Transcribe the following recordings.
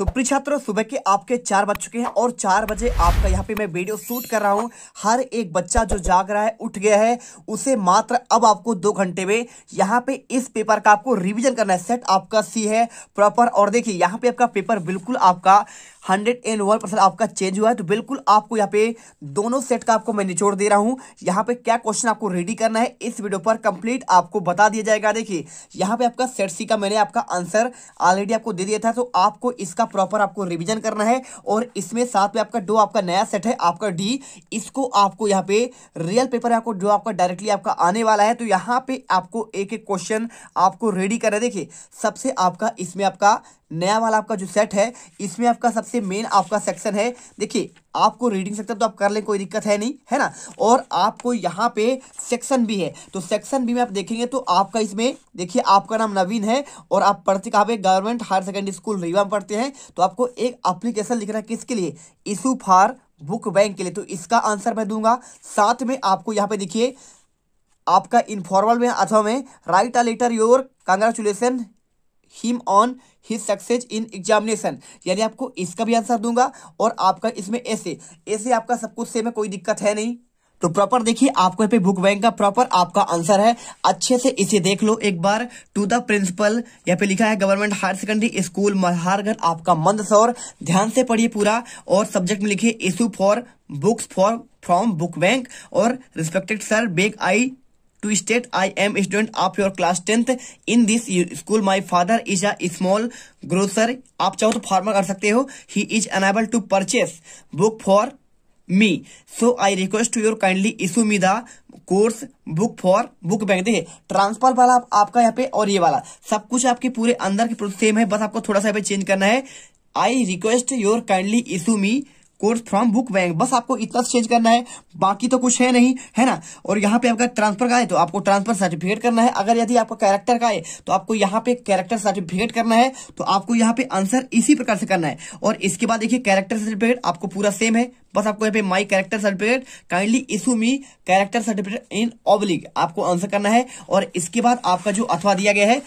तो प्रिय छात्रों सुबह के आपके चार बज चुके हैं और चार बजे आपका यहाँ पे मैं वीडियो शूट कर रहा हूँ हर एक बच्चा जो जाग रहा है उठ गया है उसे मात्र अब आपको दो घंटे में यहाँ पे इस पेपर का आपको रिविजन करना है सेट आपका सी है प्रॉपर और देखिए यहाँ पे आपका पेपर बिल्कुल आपका हंड्रेड एंड वन परसेंट आपका चेंज हुआ है तो बिल्कुल आपको यहाँ पे दोनों सेट का आपको मैं निचोड़ दे रहा हूँ यहाँ पे क्या क्वेश्चन आपको रेडी करना है इस वीडियो पर कंप्लीट आपको बता दिया जाएगा देखिए यहाँ पे आपका सेट सी का मैंने आपका आंसर ऑलरेडी आपको दे दिया था तो आपको इसका प्रॉपर आपको रिविजन करना है और इसमें साथ में आपका डो आपका नया सेट है आपका डी इसको आपको यहाँ पे रियल पेपर आपको जो आपका डायरेक्टली आपका आने वाला है तो यहाँ पे आपको एक एक क्वेश्चन आपको रेडी करना है देखिए सबसे आपका इसमें आपका नया वाला आपका जो सेट है इसमें आपका सबसे सबसे मेन आपका सेक्शन है देखिए आपको रीडिंग सेक्शन तो आप कर लें कोई दिक्कत है नहीं है ना और आपको यहाँ पे सेक्शन भी है तो सेक्शन भी में आप देखेंगे तो आपका इसमें देखिए आपका नाम नवीन है और आप पढ़ते कहाँ पे government higher secondary school Rewa में पढ़ते हैं तो आपको एक अप्लीकेशन लिखना है किसके लिए इशू फॉर बुक बैंक के लिए तो इसका आंसर मैं दूंगा साथ में आपको यहाँ पे देखिए आपका इनफॉर्मल में अथवा में write a letter your congratulation him on his success in examination यानी आपको इसका भी आंसर दूंगा और आपका इसमें ऐसे ऐसे आपका सब कुछ सेम है कोई दिक्कत है नहीं तो प्रॉपर देखिए आपको यहाँ पे बुक बैंक का प्रॉपर आपका आंसर है अच्छे से इसे देख लो एक बार टू द प्रिंसिपल यहाँ पे लिखा है government higher secondary school Malhargarh आपका मंदसौर ध्यान से पढ़िए पूरा और सब्जेक्ट में लिखिए issue for books for from book bank और respected sir beg I to state I am student of your class tenth in this school my father is a small grocer आप चाहो तो फार्मर कर सकते हो he is unable to purchase book for me so I request to your kindly issue me the course book for book bank देखिए transfer वाला आप, आपका यहाँ पे और ये वाला सब कुछ आपके पूरे अंदर के सेम है बस आपको थोड़ा सा चेंज करना है I request your kindly issue me course from book bank बस आपको इतना चेंज तो करना है बाकी तो कुछ है नहीं है ना और यहाँ पे आपका ट्रांसफर का है तो आपको ट्रांसफर सर्टिफिकेट करना है अगर यदि आपका कैरेक्टर का है तो आपको यहाँ पे कैरेक्टर सर्टिफिकेट करना है तो आपको यहाँ पे आंसर इसी प्रकार से करना है और इसके बाद देखिए कैरेक्टर सर्टिफिकेट आपको पूरा सेम है बस आपको यहाँ पे my character certificate kindly issue me character certificate in oblique आपको आंसर करना है और इसके बाद आपका जो अथवा दिया गया है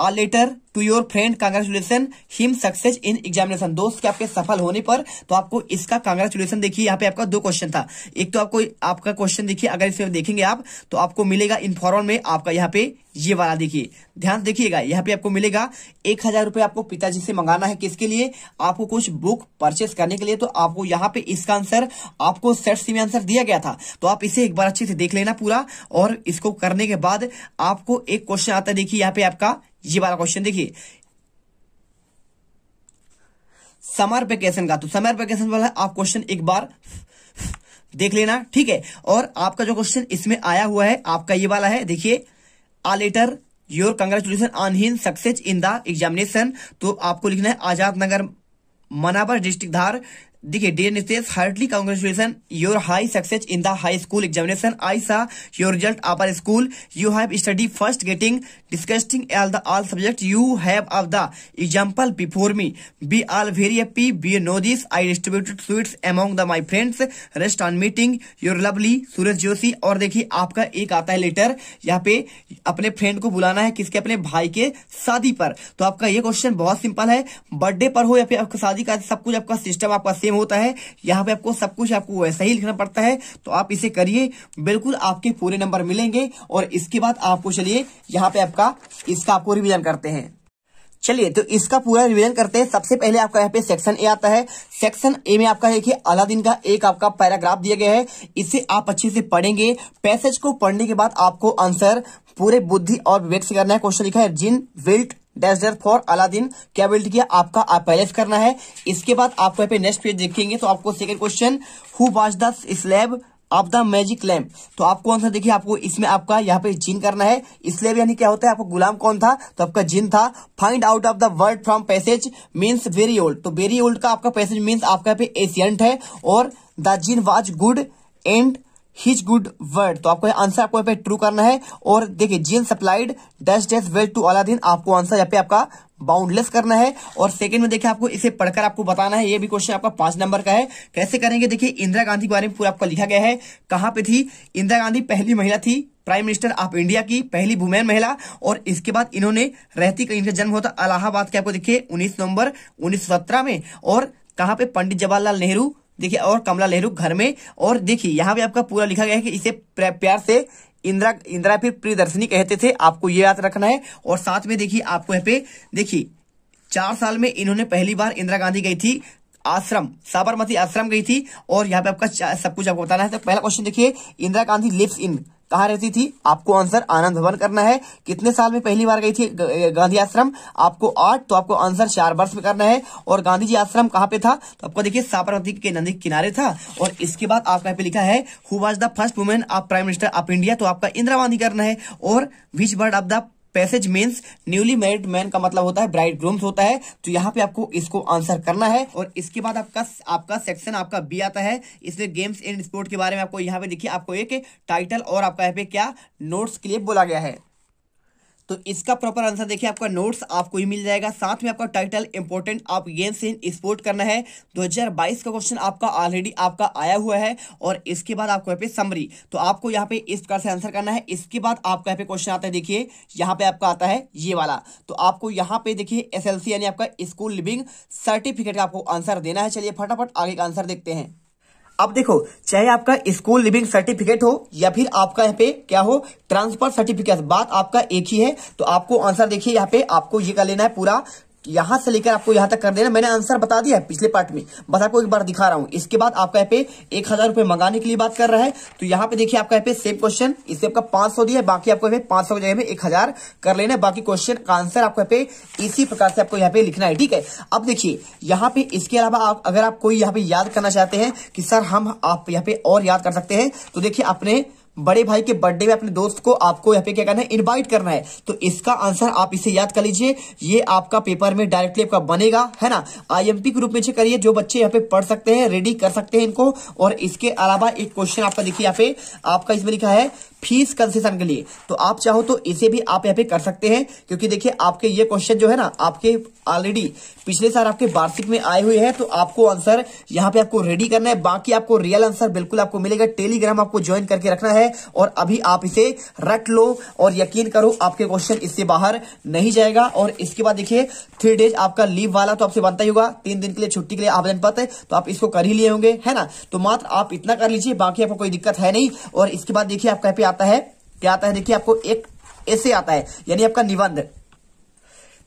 a letter to your friend congratulation him success in examination दोस्त के आपके सफल होने पर तो आपको इसका कांग्रेचुलेशन देखिए यहाँ पे आपका दो क्वेश्चन था एक तो आपको आपका क्वेश्चन देखिए अगर इसमें देखेंगे आप तो आपको मिलेगा इन में आपका यहाँ पे ये वाला देखिए ध्यान देखिएगा यहाँ पे आपको मिलेगा एक हजार रुपए आपको पिताजी से मंगाना है किसके लिए आपको कुछ बुक परचेस करने के लिए तो आपको यहाँ पे इसका आंसर आपको सेट सी में आंसर दिया गया था तो आप इसे एक बार अच्छे से देख लेना पूरा और इसको करने के बाद आपको एक क्वेश्चन आता है देखिए यहाँ पे आपका ये वाला क्वेश्चन देखिए समर वेकेशन का तो समर वेकेशन वाला आप क्वेश्चन एक बार देख लेना ठीक है और आपका जो क्वेश्चन इसमें आया हुआ है आपका ये वाला है देखिए a letter your congratulation on him success in the examination तो आपको लिखना है आजाद नगर मनाबर डिस्ट्रिक्ट धार देखिए dear Nitesh heartily congratulation your high success in the high school examination I saw your result upper school you have study first getting disgusting L the all subject you have of the example before me be all very happy be know this I distributed sweets among the my friends rest on meeting your lovely Suraj Joshi और देखिए आपका एक आता है letter यहाँ पे अपने friend को बुलाना है किसके अपने भाई के शादी पर तो आपका ये क्वेश्चन बहुत सिंपल है बर्थडे पर हो या फिर आपकी शादी का सब कुछ आपका सिस्टम आपका सेम होता है यहाँ पे आपको सब कुछ आपको वैसा ही लिखना पड़ता है तो आप इसे करिए बिल्कुल आपके पूरे नंबर मिलेंगे और इसके बाद आपको चलिए यहाँ पे आपका इसका आपको रिविजन करते हैं चलिए तो इसका पूरा रिवीजन करते हैं सबसे पहले आपका यहाँ पे सेक्शन ए आता है सेक्शन ए में आपका देखिए अलादीन का एक आपका पैराग्राफ दिया गया है इसे आप अच्छे से पढ़ेंगे पैसेज को पढ़ने के बाद आपको आंसर पूरे बुद्धि और विवेक से करना है क्वेश्चन लिखा है jinn wilt dash dash for Aladdin क्या बिल्ड किया आपका पैलेस करना है इसके बाद आपको यहाँ पे नेक्स्ट पेज देखेंगे तो आपको second question who was the slave of the magic lamp तो आपको आंसर देखिए आपको इसमें आपका यहाँ पे जिन करना है इसलिए यानी क्या होता है आपको गुलाम कौन था तो आपका जिन था find out of the word from passage means very old तो वेरी ओल्ड का आपका पैसेज मीन्स आपका यहाँ पे एशियंट है और the jinn was good and his good word तो आपको आंसर आपको यहाँ पे ट्रू करना है और देखिए jinn supplied dash dust well to Aladdin आपको आंसर यहाँ पे आपका बाउंडलेस करना है और सेकंड में देखिए आपको इसे पढ़कर आपको बताना है ये भी क्वेश्चन आपका पांच नंबर का है कैसे करेंगे देखिए इंदिरा गांधी के बारे में पूरा आपका लिखा गया है कहाँ पे थी इंदिरा गांधी पहली महिला थी प्राइम मिनिस्टर ऑफ इंडिया की पहली वुमेन महिला और इसके बाद इन्होंने रहती इनका जन्म होता अलाहाबाद के आपको देखिए उन्नीस नवंबर उन्नीस में और कहाँ पे पंडित जवाहरलाल नेहरू देखिए और कमला नेहरू घर में और देखिए यहाँ पे आपका पूरा लिखा गया है कि इसे प्यार से इंदिरा इंदिरा फिर प्रियदर्शनी कहते थे आपको ये याद रखना है और साथ में देखिए आपको यहाँ पे देखिए चार साल में इन्होंने पहली बार इंदिरा गांधी गई थी आश्रम साबरमती आश्रम गई थी और यहाँ पे आपका सब कुछ आपको बताना है तो पहला क्वेश्चन देखिए इंदिरा गांधी लिव्स इन कहा रहती थी आपको आंसर आनंद भवन करना है कितने साल में पहली बार गई थी गांधी आश्रम आपको आठ तो आपको आंसर चार वर्ष में करना है और गांधी जी आश्रम कहाँ पे था तो आपको देखिए साबरमती के नदी किनारे था और इसके बाद आपका पे लिखा है who was the first women of prime minister of India तो आपका इंदिरा गांधी करना है और which word of the passage means newly married man का मतलब होता है ब्राइड ग्रूम्स होता है तो यहाँ पे आपको इसको आंसर करना है और इसके बाद आपका आपका सेक्शन आपका बी आता है इसमें गेम्स एंड स्पोर्ट के बारे में आपको यहाँ पे देखिए आपको एक टाइटल और आपका यहाँ पे क्या नोट्स के लिए बोला गया है तो इसका प्रॉपर आंसर देखिए आपका नोट्स आपको ही मिल जाएगा साथ में आपका टाइटल इंपॉर्टेंट आप गेम्स इन स्पोर्ट करना है 2022 का क्वेश्चन आपका ऑलरेडी आपका आया हुआ है और इसके बाद आपको यहाँ पे समरी तो आपको यहाँ पे इस प्रकार से आंसर करना है इसके बाद आपका यहाँ पे क्वेश्चन आता है देखिए यहाँ पे आपका आता है ये वाला तो आपको यहाँ पे देखिए एस यानी आपका स्कूल लिविंग सर्टिफिकेट का आपको आंसर देना है चलिए फटाफट आगे का आंसर देखते हैं अब देखो चाहे आपका स्कूल लिविंग सर्टिफिकेट हो या फिर आपका यहाँ पे क्या हो ट्रांसफर सर्टिफिकेट बात आपका एक ही है तो आपको आंसर देखिए यहाँ पे आपको ये कर लेना है पूरा यहां से लेकर आपको यहां तक कर देना मैंने आंसर बता दिया है पिछले पार्ट में बस आपको एक बार दिखा रहा हूं इसके बाद आपका यहाँ पे एक हजार रुपए मंगाने के लिए बात कर रहा है तो यहाँ पे देखिए आपका यहाँ पे सेम क्वेश्चन इससे आपका पांच सौ दिया बाकी आपको यहाँ पे पांच सौ जगह में एक हजार कर लेना बाकी क्वेश्चन का आंसर आपको यहाँ पे इसी प्रकार से आपको यहाँ पे लिखना है ठीक है अब देखिए यहाँ पे इसके अलावा आप अगर आप कोई यहाँ पे याद करना चाहते हैं कि सर हम आप यहाँ पे और याद कर सकते हैं तो देखिए आपने बड़े भाई के बर्थडे में अपने दोस्त को आपको यहाँ पे क्या करना है इनवाइट करना है तो इसका आंसर आप इसे याद कर लीजिए ये आपका पेपर में डायरेक्टली आपका बनेगा है ना आईएमपी के रूप में करिए जो बच्चे यहाँ पे पढ़ सकते हैं रेडी कर सकते हैं इनको और इसके अलावा एक क्वेश्चन आपका देखिए यहाँ पे आपका इसमें लिखा है फीस कंसेशन के लिए तो आप चाहो तो इसे भी आप यहाँ पे कर सकते हैं क्योंकि देखिए आपके ये क्वेश्चन जो है ना आपके ऑलरेडी पिछले साल आपके वार्षिक में आए हुए हैं तो आपको आंसर यहाँ पे आपको रेडी करना है बाकी आपको रियल आंसर बिल्कुल आपको मिलेगा टेलीग्राम आपको ज्वाइन करके रखना है और अभी आप इसे रट लो और यकीन करो आपके क्वेश्चन इससे बाहर नहीं जाएगा और इसके बाद देखिए थ्री डेज आपका लीव वाला तो आपसे बनता ही होगा तीन दिन के लिए छुट्टी के लिए आवेदन पत्र तो आप इसको कर ही लिए होंगे है ना तो मात्र आप इतना कर लीजिए बाकी आपको कोई दिक्कत है नहीं और इसके बाद देखिए आपका आप आता है क्या आता है देखिए आपको एक ऐसे आता है यानी आपका निबंध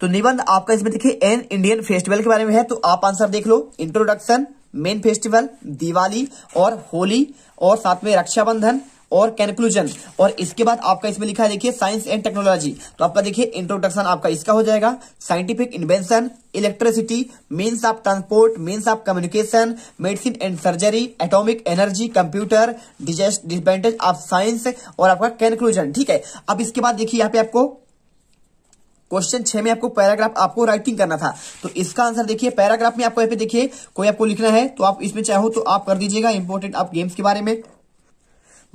तो निबंध आपका इसमें देखिए एन इंडियन फेस्टिवल के बारे में है तो आप आंसर देख लो इंट्रोडक्शन मेन फेस्टिवल दिवाली और होली और साथ में रक्षाबंधन और कंक्लूजन और इसके बाद आपका इसमें लिखा है देखिए साइंस एंड टेक्नोलॉजी तो आपका देखिए इंट्रोडक्शन आपका इसका हो जाएगा scientific invention electricity means of transport means of communication medicine and surgery atomic energy computer disadvantage of science और आपका कंक्लूजन ठीक है अब इसके बाद देखिए यहाँ पे आपको क्वेश्चन छह में आपको पैराग्राफ आपको राइटिंग करना था तो इसका आंसर देखिए पैराग्राफ में आपको यहाँ पे देखिए कोई आपको लिखना है तो आप इसमें चाहो तो आप कर दीजिएगा इंपोर्टेंट आप गेम्स के बारे में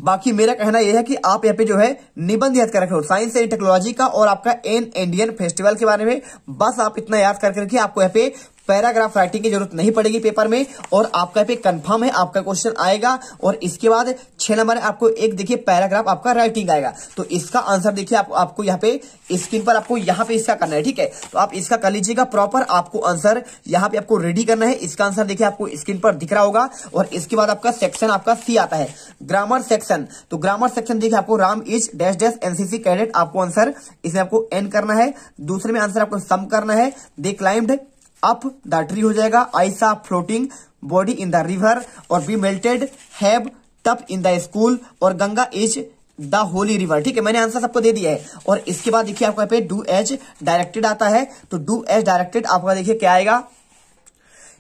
बाकी मेरा कहना यह है कि आप यहाँ पे जो है निबंध याद कर हो साइंस एंड टेक्नोलॉजी का और आपका एन इंडियन फेस्टिवल के बारे में बस आप इतना याद करके रखिए आपको यहाँ पे पैराग्राफ राइटिंग की जरूरत नहीं पड़ेगी पेपर में और आपका पे कंफर्म है आपका क्वेश्चन आएगा और इसके बाद छह नंबर आपको एक देखिए पैराग्राफ आपका राइटिंग आएगा तो इसका आंसर देखिए आप, आपको यहाँ पे स्क्रीन पर आपको यहाँ पे इसका करना है ठीक है तो आप इसका कर लीजिएगा प्रॉपर आपको आंसर यहाँ पे आपको रेडी करना है इसका आंसर देखिए आपको स्क्रीन पर दिख रहा होगा और इसके बाद आपका सेक्शन आपका सी आता है ग्रामर सेक्शन तो ग्रामर सेक्शन देखिए आपको Ram is dash dash NCC cadet आपको आंसर इसमें आपको एन करना है दूसरे में आंसर आपको सम करना है they climbed up the tree हो जाएगा I saw floating body in the river और be melted have top in the school और Ganga is the holy river ठीक है मैंने आंसर सबको दे दिया है और इसके बाद देखिए आपका पे डू एच डायरेक्टेड आता है तो डू एच डायरेक्टेड आपका देखिए क्या आएगा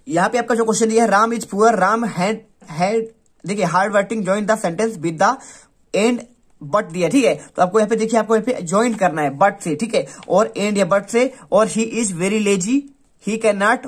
यहाँ पे आपका जो क्वेश्चन दिया है Ram is poor Ram had had देखिए hard working join the sentence with the and but दिया ठीक है तो आपको यहाँ पे देखिए आपको यहाँ पे ज्वाइन करना है बट से ठीक है और एंड या बट से और he is very lazy he can not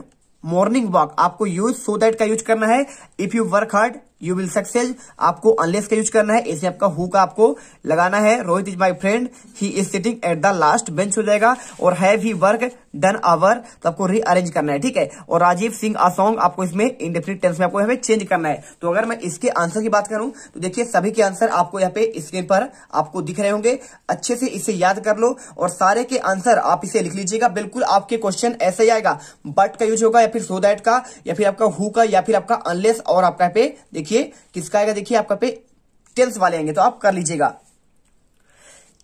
morning walk आपको यूज सो दैट का यूज करना है if you work hard you will success आपको अनलेस का यूज करना है ऐसे आपका हु का आपको लगाना है Rohit is my friend he is sitting at the last bench हो जाएगा और have he work done our तो आपको रीअरेंज करना है ठीक है और राजीव सिंह असोंग आपको इसमें इंडेफिनिट टेंस में आपको यहाँ पे चेंज करना है तो अगर मैं इसके आंसर की बात करूं तो देखिए सभी के आंसर आपको यहाँ पे स्क्रीन पर आपको दिख रहे होंगे अच्छे से इसे याद कर लो और सारे के आंसर आप इसे लिख लीजिएगा बिल्कुल आपके क्वेश्चन ऐसे ही आएगा बट का यूज होगा या फिर सो दैट का या फिर आपका हु का या फिर आपका अनलेस और आपका यहाँ पे देखिए किसका आएगा देखिए आपका पे टेंस वाले आएंगे तो आप कर लीजिएगा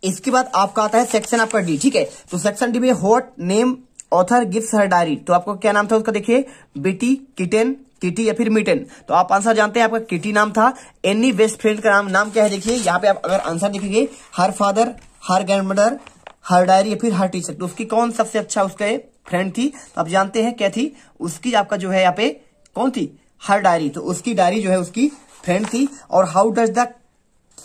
इसके बाद आपका आता है सेक्शन आपका डी ठीक है तो सेक्शन डी में what name author gift her diary तो आपको क्या नाम था उसका देखिए बेटी किटेन किटी या फिर मिटेन तो आप आंसर जानते हैं आपका किटी नाम था एनी बेस्ट फ्रेंड का नाम नाम क्या है देखिए यहाँ पे आप अगर आंसर देखेंगे her father her grand mother her diary या फिर हर टीचर तो उसकी कौन सबसे अच्छा उसके फ्रेंड थी तो आप जानते हैं क्या थी उसकी आपका जो है यहाँ पे कौन थी हर डायरी तो उसकी डायरी जो है उसकी फ्रेंड थी और how does the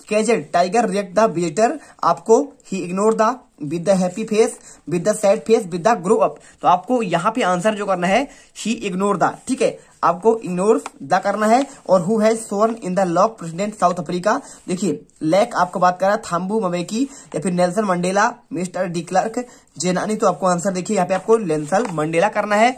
caged tiger react the visitor आपको he ignore the with the happy face with the sad face with the grow up तो आपको यहाँ पे आंसर जो करना है ही इग्नोर द ठीक है आपको इग्नोर द करना है और who has sworn in the lock president South Africa देखिए लैक आपको बात कर रहा है थाम्बू मवेकी या फिर Nelson Mandela mister De Klerk जेनानी तो आपको आंसर देखिए यहाँ पे आपको नेल्सन मंडेला करना है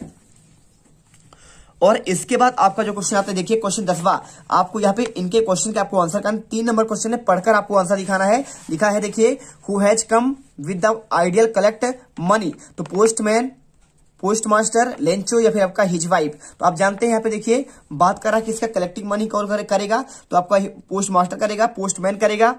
और इसके बाद आपका जो क्वेश्चन आता है देखिए क्वेश्चन दसवा आपको यहाँ पे इनके क्वेश्चन का आपको आंसर करना तीन नंबर क्वेश्चन है पढ़कर आपको आंसर दिखाना है लिखा है देखिए who has come with the ideal collect money तो पोस्टमैन पोस्ट मास्टर लेंचो या फिर आपका हिज वाइफ तो आप जानते हैं यहाँ पे देखिए बात कर रहा है कि इसका कलेक्टिंग मनी कौन करेगा तो आपका पोस्ट मास्टर करेगा पोस्टमैन करेगा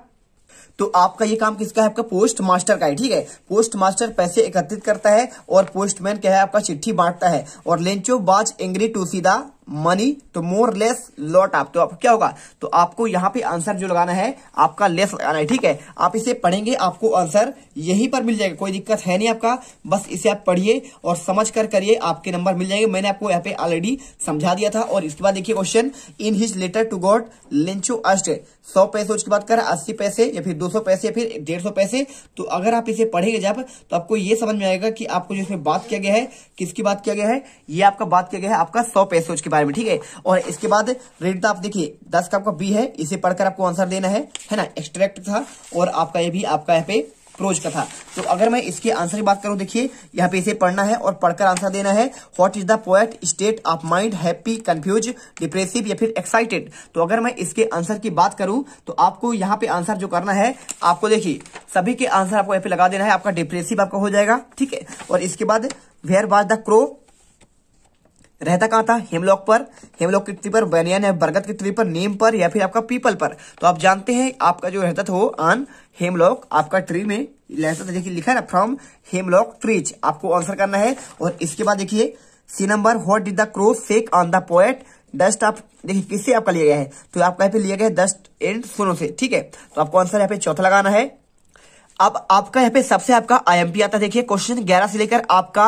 तो आपका ये काम किसका है आपका पोस्ट मास्टर का है ठीक है पोस्ट मास्टर पैसे एकत्रित करता है और पोस्टमैन क्या है आपका चिट्ठी बांटता है और लेंचो बाज एंग्री टू सीधा मनी तो मोर लेस लॉट आप तो आपको क्या होगा तो आपको यहाँ पे आंसर जो लगाना है आपका लेस लगाना है ठीक है आप इसे पढ़ेंगे आपको आंसर यहीं पर मिल जाएगा कोई दिक्कत है नहीं आपका बस इसे आप पढ़िए और समझ कर करिए आपके नंबर मिल जाएंगे मैंने आपको यहाँ पे ऑलरेडी समझा दिया था और इसके बाद देखिए question in his letter to God Lencho asked सौ पैसे उसकी बात करें अस्सी पैसे या फिर दो सौ पैसे या फिर डेढ़ सौ पैसे तो अगर आप इसे पढ़ेंगे जब तो आपको ये समझ में आएगा कि आपको जो इसमें बात किया गया है किसकी बात किया गया है ये आपका बात किया गया है आपका सौ पैसे उसके बाद बारे में ठीक है और इसके बाद रेट था तो आप देखिए दस का आपका बी है इसे पढ़कर आपको आंसर देना है है ना एक्सट्रैक्ट था और आपका ये भी आपका यहाँ पे प्रोज का था तो अगर मैं इसके आंसर की बात करूं देखिए यहाँ पे इसे पढ़ना है और पढ़कर आंसर देना है what is the poet state of mind happy confuse depressive या फिर एक्साइटेड तो अगर मैं इसके आंसर की बात करूं तो आपको यहाँ पे आंसर जो करना है आपको देखिए सभी के आंसर आपको यहाँ पे लगा देना है आपका डिप्रेसिव आपका हो जाएगा ठीक है और इसके बाद वेयर वाज द क्रो रहता कहाँ था हेमलॉक पर हेमलॉक की ट्री पर बनियान है बरगद की ट्री पर नीम पर या फिर आपका पीपल पर तो आप जानते हैं आपका जो रहता था वो ऑन हेमलॉक आपका ट्री में रहता था देखिए लिखा है ना फ्रॉम हेमलॉक ट्रीज आपको आंसर करना है और इसके बाद देखिए C number what did the crow fake on the poet dust आप देखिए किससे आपका लिया गया है तो आपका यहाँ पे लिया गया है डस्ट एंड सोनो से ठीक है तो आपको आंसर यहाँ पे चौथा लगाना है अब आपका यहाँ पे सबसे आपका आई आता है देखिए क्वेश्चन ग्यारह से लेकर आपका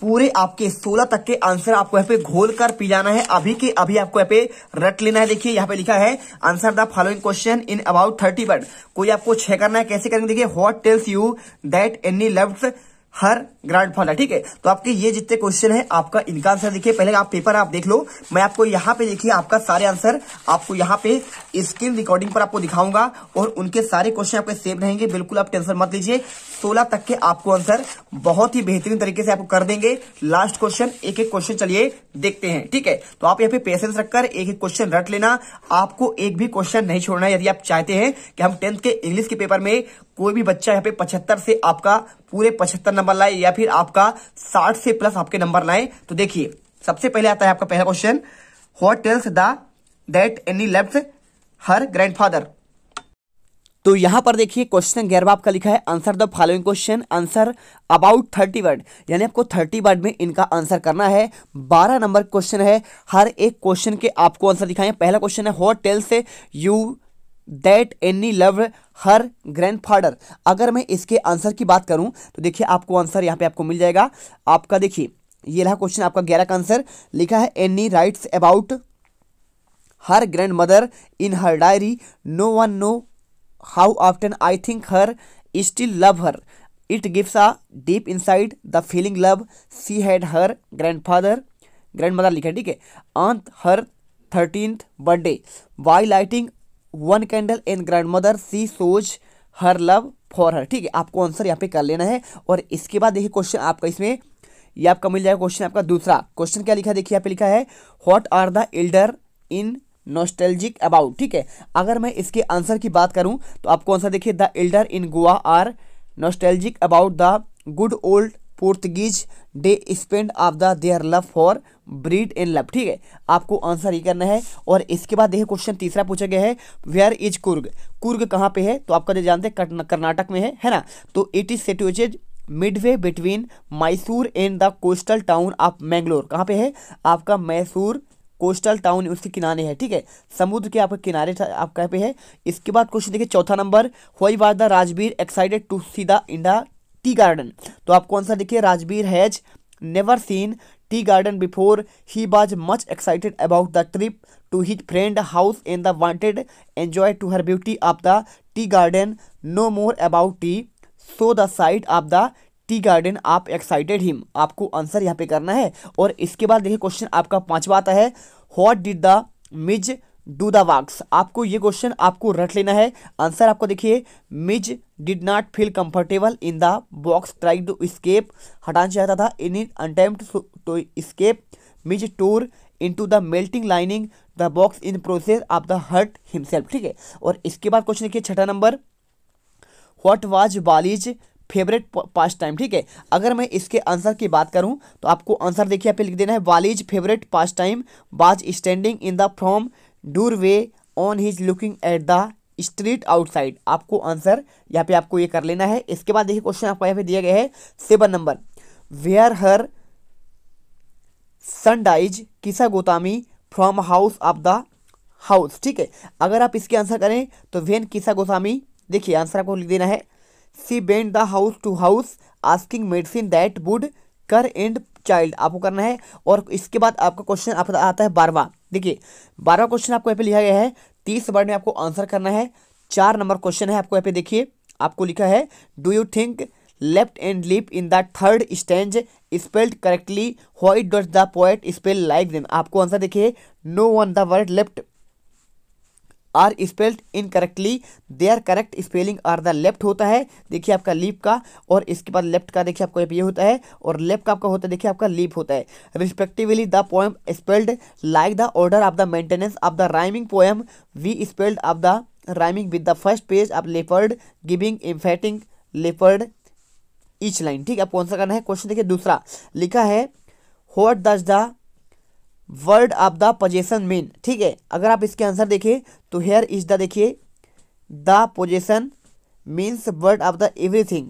पूरे आपके 16 तक के आंसर आपको यहाँ पे घोल कर पी जाना है अभी के अभी आपको यहाँ पे रट लेना है देखिए यहाँ पे लिखा है answer the following question in about thirty word कोई आपको छे करना है कैसे करेंगे देखिए what tells you that Annie loves her grand founder ठीक है तो आपके ये जितने क्वेश्चन है आपका इनका आंसर देखिए पहले आप पेपर आप देख लो मैं आपको यहाँ पे देखिए आपका सारे आंसर आपको यहाँ पे स्क्रीन रिकॉर्डिंग पर आपको दिखाऊंगा और उनके सारे क्वेश्चन आपके सेव रहेंगे बिल्कुल आप टेंशन मत लीजिए 16 तक के आपको आंसर बहुत ही बेहतरीन तरीके से आपको कर देंगे लास्ट क्वेश्चन एक एक क्वेश्चन चलिए देखते हैं ठीक है तो आप यहाँ पे पेशेंस रखकर एक एक क्वेश्चन रट लेना आपको एक भी क्वेश्चन नहीं छोड़ना यदि आप चाहते हैं कि हम टेंथ के इंग्लिश के पेपर में कोई भी बच्चा यहाँ पे पचहत्तर से आपका पूरे पचहत्तर नंबर लाए या फिर आपका साठ से प्लस आपके नंबर लाए तो देखिए सबसे पहले आता है आपका पहला question what tells the that Annie left her grandfather तो यहां पर देखिए क्वेश्चन ग्यारहवा आपका लिखा है answer the following question answer about thirty word यानी आपको थर्टी वर्ड में इनका आंसर करना है बारह नंबर क्वेश्चन है हर एक क्वेश्चन के आपको आंसर दिखाएं पहला क्वेश्चन है what tells you that Annie love her grandfather अगर मैं इसके आंसर की बात करूं तो देखिए आपको आंसर यहां पे आपको मिल जाएगा आपका देखिए ये रहा क्वेश्चन आपका ग्यारह का आंसर लिखा है any writes about her grand mother in her diary no one know how often I think her still love her it gives a deep inside the feeling love she had her grandfather grand mother लिखा ठीक है on her thirteenth birthday by lighting one candle and grand mother she shows her love for her ठीक है आपको answer यहाँ पे कर लेना है और इसके बाद देखिए क्वेश्चन आपका इसमें ये आपका मिल जाएगा क्वेश्चन आपका दूसरा क्वेश्चन क्या लिखा है देखिए यहाँ पे लिखा है what are the elder in nostalgic about ठीक है अगर मैं इसके आंसर की बात करूं तो आपको आंसर देखिए the elder in Goa are nostalgic about the good old Portuguese day spend of the their love for breed in love ठीक है आपको आंसर ये करना है और इसके बाद देखिए क्वेश्चन तीसरा पूछा गया है वेयर इज कुर्ग कुर्ग कहाँ पे है तो आपका जो जानते हैं कर्नाटक में है है ना तो it is situated midway between Mysore and the coastal town of Mangalore कहाँ पे है आपका मैसूर कोस्टल टाउन उसके किनारे है ठीक है समुद्र के आपके किनारे आप कहाँ पे है इसके बाद क्वेश्चन देखिए चौथा नंबर हुई was the Rajveer excited to see the India tea garden तो आपको आंसर देखिए Rajbir has never seen tea garden before he was much excited about the trip to his friend house in the wanted enjoy to her beauty of the tea garden no more about tea so the sight of the tea garden आप excited him आपको answer यहाँ पे करना है और इसके बाद देखिए क्वेश्चन आपका पांचवा आता है what did the Mij do to the box आपको ये क्वेश्चन आपको रट लेना है आंसर आपको देखिए Mij did not feel comfortable in the box try to escape हटाना चाहता था in in attempt to escape Mij tore into the melting lining the box in process of the hurt himself ठीक है और इसके बाद question देखिए छठा number what was Valli's favourite pastime ठीक है अगर मैं इसके आंसर की बात करूं तो आपको आंसर देखिए आप लिख देना है Valli's favourite pastime was standing in the from doorway on his looking at the street outside आपको आंसर यहाँ पे आपको ये कर लेना है इसके बाद देखिए क्वेश्चन आपको यहाँ पे दिया गया है seven number where her son dies Kisa Gotami from house of the house ठीक है अगर आप इसके आंसर करें तो वेन किसा गोस्वामी देखिए आंसर आपको लिख देना है she went the house to house asking medicine that would cure and child आपको करना है और इसके बाद आपका क्वेश्चन आपका आता है बारवा देखिए बारह क्वेश्चन आपको यहाँ पे लिखा गया है तीस वर्ड में आपको आंसर करना है चार नंबर क्वेश्चन है आपको यहाँ पे देखिए आपको लिखा है do you think left and lip in the third stanza spelled correctly why did the poet spell like them आपको आंसर देखिए no one the word left are spelled incorrectly are correct spelling are the left होता है देखिए आपका leap का और इसके बाद लेफ्ट का देखिए आपको ये होता है और लेफ्ट का आपका होता है देखिए आपका लीप होता है respectively the poem spelled like the order of the maintenance of the rhyming poem we spelled of the rhyming with the first page of leopard giving emphasising leopard each line ठीक है आप कौन सा करना है question देखिए दूसरा लिखा है what does the word of the possession mean ठीक है अगर आप इसके आंसर देखें तो हेयर इज द देखिए the possession means word of the everything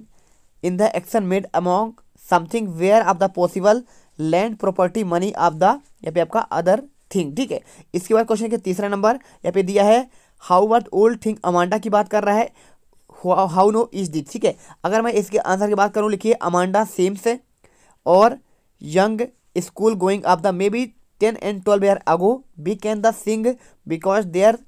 in the action made among something where of the possible land property money of the या पे आपका अदर थिंग ठीक है इसके बाद क्वेश्चन के तीसरा नंबर यहाँ पे दिया है how what old thing Amanda की बात कर रहा है हाउ नो इज दी ठीक है अगर मैं इसके आंसर की बात करूँ लिखिए अमांडा सेम्स और young school going of the maybe ten and twelve year ago we can the sing because their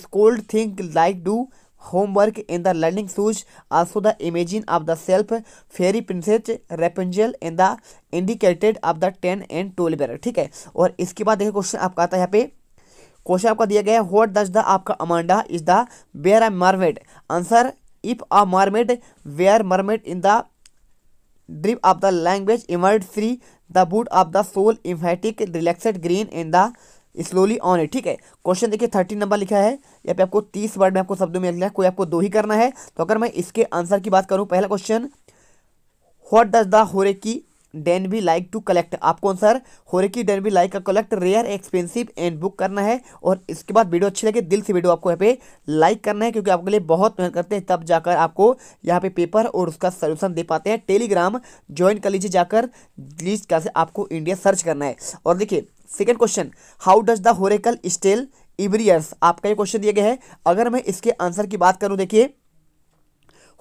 scold think like do homework in the learning shoes also the imagine of the self fairy princess Rapunzel in the indicated of the ten and twelve year ठीक है और इसके बाद देखिए question आपका आता है यहाँ पे क्वेश्चन आपका दिया गया है वॉट डज द आपका Amanda is the where are mermaid answer if a mermaid where mermaid in the drip of the language immersed free the boot of the soul emphatic relaxed green in the slowly on it ठीक है question देखिए thirteen number लिखा है या पे आपको तीस word में आपको शब्दों में लिखना है कोई आपको दो ही करना है तो अगर मैं इसके आंसर की बात करूँ पहला क्वेश्चन व्हाट डज द की Danby like to collect आपको आंसर कि डेन बी लाइक का collect rare expensive and book करना है और इसके बाद वीडियो अच्छी लगे दिल से वीडियो आपको यहाँ पे लाइक करना है क्योंकि आपके लिए बहुत मेहनत करते हैं तब जाकर आपको यहाँ पे पेपर और उसका सोल्यूशन दे पाते हैं टेलीग्राम ज्वाइन कर लीजिए जाकर प्लीज कैसे आपको इंडिया सर्च करना है और देखिए second question how does the होरेकल स्टेल इवरियर्स आपका ये क्वेश्चन दिया गया है अगर मैं इसके आंसर की बात करूँ देखिए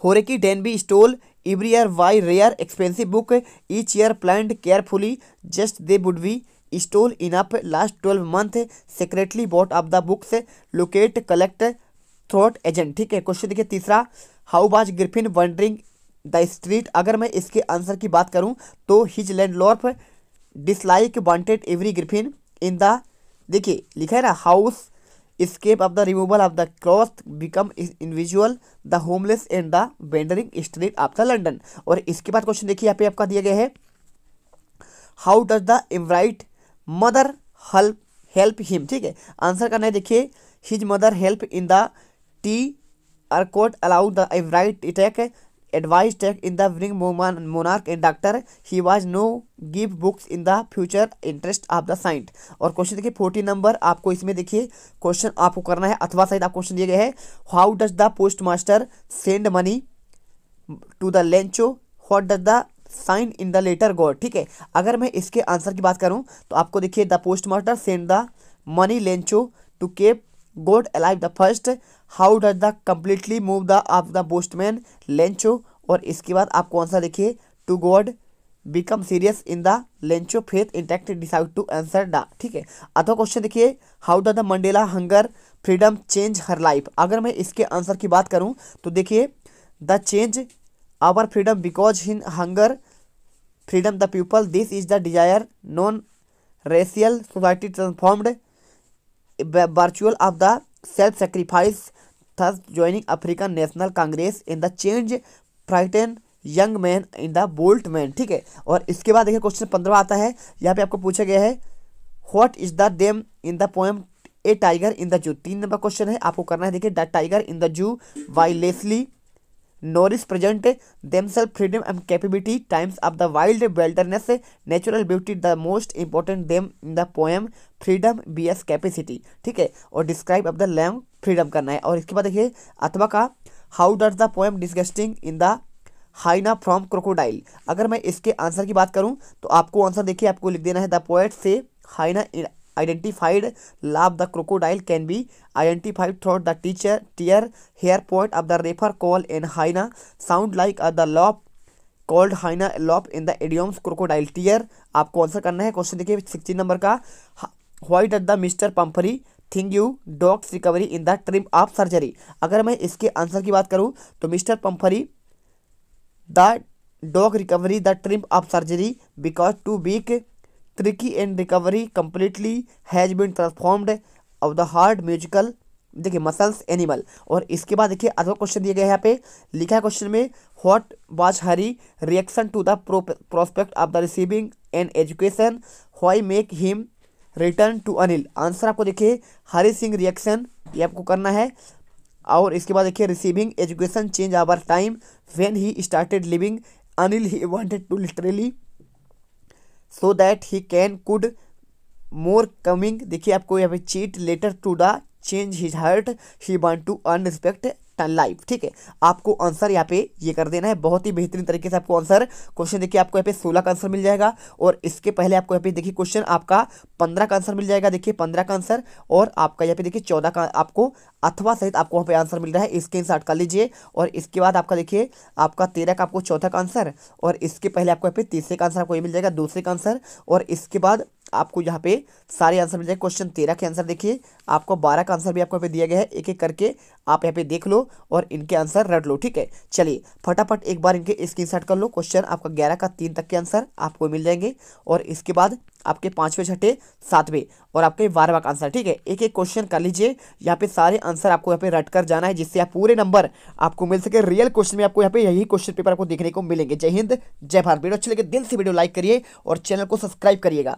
Horace be stole year by rare expensive book each year planned carefully just they would would stole in up last twelve month secretly bought of the books locate collect throat agent ठीक है question देखिए तीसरा how was Griffin wandering the street अगर मैं इसके answer की बात करूं तो his landlord dislike wanted every Griffin in the देखिए लिखा है ना house escape of removal of the cross cloth become the homeless and the the street of the London और इसके बाद क्वेश्चन देखिए यहाँ पे आपका दिया गया है how does the Ebright mother help help him ठीक है आंसर करना है देखिए his mother help in the T R coat allow the Ebright attack advice take in the winning monarch and doctor he was no give books in the future interest of the science और question देखिए forty number आपको इसमें देखिए question आपको करना है अथवा शायद आप क्वेश्चन दिए गए हैं how does the postmaster send money to the Lencho what does the sign in the letter God ठीक है अगर मैं इसके आंसर की बात करूँ तो आपको देखिए the postmaster send the money Lencho to keep God alive the first how does the completely move the of the postman Lencho और इसके बाद आपको आंसर देखिए to God become serious in the Lencho faith intact decide to answer डा ठीक है अथवा question देखिए how does the Mandela hunger freedom change her life अगर मैं इसके आंसर की बात करूँ तो देखिए the change our freedom because in hunger freedom the people this is the desire non racial society transformed virtual of the self sacrifice thus joining African National Congress in the change frighten young man in the bold man ठीक है और इसके बाद देखिए question पंद्रह आता है यहाँ पे आपको पूछा गया है what is the theme in the poem a tiger in the zoo तीन नंबर क्वेश्चन है आपको करना है देखिए the tiger in the zoo by Leslie Norris present self freedom and capability times of the wild wilderness natural beauty the most important theme in the poem freedom B S capacity ठीक है और describe of the lame freedom करना है और इसके बाद देखिए अथवा का how does the poem disgusting in the hyena from crocodile अगर मैं इसके आंसर की बात करूँ तो आपको आंसर देखिए आपको लिख देना है the poet say hyena identified love the crocodile can be identified through the teacher tear here point of the refer call in hyena sound like uh, the lop called hyena lop in the idioms crocodile tear आपको answer करना है question देखिए sixteen number का what at the Mr Pumphrey think you dogs recovery in the trim of surgery अगर मैं इसके answer की बात करूं तो Mr पंपरी the dog recovery the trim of surgery because two week tricky and recovery completely has been transformed of the heart musical देखिए muscles animal और इसके बाद देखिए अगला क्वेश्चन दिया गया है यहाँ पे लिखा है क्वेश्चन में what was Hari reaction to the prospect of the receiving an education why make him return to Anil answer आपको देखिए हरी सिंह रिएक्शन ये आपको करना है और इसके बाद देखिए receiving education change our time when he started living Anil he wanted to literally so that he can could more coming देखिए आपको यहाँ पे cheat letter to the change his heart he want to unrespect ton life ठीक है आपको answer यहाँ पे ये कर देना है बहुत ही बेहतरीन तरीके से आपको आंसर क्वेश्चन देखिए आपको यहाँ पे सोलह का आंसर मिल जाएगा और इसके पहले आपको यहाँ पे देखिए क्वेश्चन आपका पंद्रह का आंसर मिल जाएगा देखिए पंद्रह का आंसर और आपका यहाँ पे देखिए चौदह का आपको अथवा सहित आपको वहाँ पे आंसर मिल रहा है स्क्रीन शॉट कर लीजिए और इसके बाद आपका देखिए आपका तेरह का आपको चौथा का आंसर और इसके पहले आपको यहाँ पे तीसरे का आंसर आपको ये मिल जाएगा दूसरे का आंसर और इसके बाद आपको यहाँ पे सारे आंसर मिल जाए क्वेश्चन तेरह के आंसर देखिए आपको बारह का आंसर भी आपको यहाँ पे दिया गया है एक एक करके आप यहाँ पे देख लो और इनके आंसर रट लो ठीक है चलिए फटाफट एक बार इनके स्क्रीन कर लो क्वेश्चन आपका ग्यारह का तीन तक के आंसर आपको मिल जाएंगे और इसके बाद आपके पाँचवें छठे सातवें और आपके बारहवा का आंसर ठीक है एक एक क्वेश्चन कर लीजिए यहाँ पे सारे आंसर आपको यहाँ पे रट कर जाना है जिससे आप पूरे नंबर आपको मिल सके रियल क्वेश्चन में आपको यहाँ पे यही क्वेश्चन पेपर आपको देखने को मिलेंगे जय हिंद जय भारत वीडियो अच्छे लगे दिल से वीडियो लाइक करिए और चैनल को सब्सक्राइब करिएगा